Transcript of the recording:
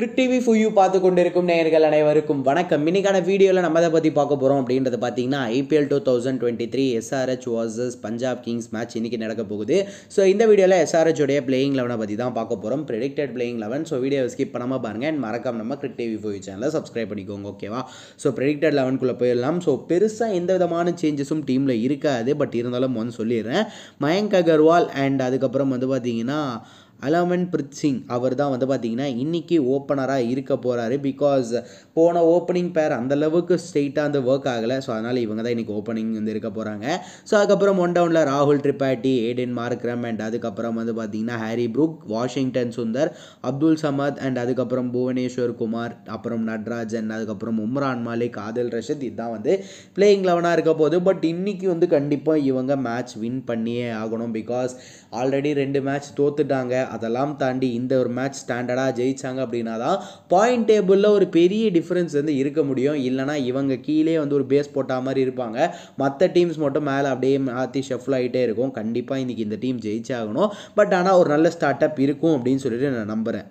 கிரிக் TV ஃபுயூ பார்த்து கொண்டிருக்கும் நேயர்கள் அனைவருக்கும் வணக்கம் இன்னைக்கான வீடியோவில் நம்ம அதை பற்றி பார்க்க போகிறோம் அப்படின்றது பார்த்தீங்கன்னா IPL two thousand twenty three SRH versus Punjab Kings match இன்றைக்கி நடக்க போகுது ஸோ இந்த வீடியோவில் எஸ்ஆர்ஹெச் உடைய பிளேயிங் லெவனை பற்றி தான் பார்க்க போகிறோம் predicted playing eleven so video skip பண்ணாமல் பாருங்கள் அண்ட் மறக்காம நம்ம கிரிக் டிவி ஃபுயூ சேனலை சப்ஸ்கிரைப் பண்ணிக்கோங்க ஓகேவா ஸோ ப்ரெடிக்டட் லெவன்குள்ளே போயிடலாம் ஸோ பெருசாக எந்த விதமான சேஞ்சஸும் டீமில் இருக்காது பட் இருந்தாலும் ஒன்று சொல்லிடுறேன் மயங்க் அகர்வால் அண்ட் அதுக்கப்புறம் வந்து பார்த்தீங்கன்னா அலமன் பிரித் சிங் அவர் தான் வந்து பார்த்திங்கன்னா இன்றைக்கி ஓப்பனராக இருக்க போகிறாரு பிகாஸ் போன ஓப்பனிங் பேர் அந்தளவுக்கு ஸ்ட்ரெயிட்டாக வந்து ஒர்க் ஆகலை ஸோ அதனால் இவங்க தான் இன்றைக்கி ஓப்பனிங் வந்து இருக்க போகிறாங்க ஸோ அதுக்கப்புறம் ஒன் டவுனில் ராகுல் ட்ரிபாட்டி ஏடன் மார்க்ரம் அண்ட் அதுக்கப்புறம் வந்து பார்த்திங்கன்னா Harry Brook Washington Sundar Abdul Samad and அதுக்கப்புறம் புவனேஸ்வர் குமார் அப்புறம் நட்ராஜ் அண்ட் அதுக்கப்புறம் உம்ரான் மாலிக் ஆதில் ரஷத் இதுதான் வந்து பிளேயிங் லெவனாக இருக்க போகுது பட் இன்றைக்கி வந்து கண்டிப்பாக இவங்க மேட்ச் வின் பண்ணியே ஆகணும் பிகாஸ் ஆல்ரெடி ரெண்டு மேட்ச் தோத்துட்டாங்க அதெல்லாம் தாண்டி இந்த ஒரு மேட்ச் ஸ்டாண்டர்டாக ஜெயித்தாங்க அப்படின்னா தான் பாயிண்ட் டேபிளில் ஒரு பெரிய டிஃப்ரென்ஸ் வந்து இருக்க முடியும் இல்லைனா இவங்க கீழே வந்து ஒரு பேஸ் போட்டால் மாதிரி இருப்பாங்க மற்ற டீம்ஸ் மட்டும் மேலே அப்படியே மாற்றி ஷஃபில் ஆகிட்டே இருக்கும் கண்டிப்பாக இன்றைக்கி இந்த டீம் ஜெயிச்சாகணும் பட் ஆனால் ஒரு நல்ல ஸ்டார்ட் அப் இருக்கும் அப்படின்னு சொல்லிட்டு நான் நம்புகிறேன்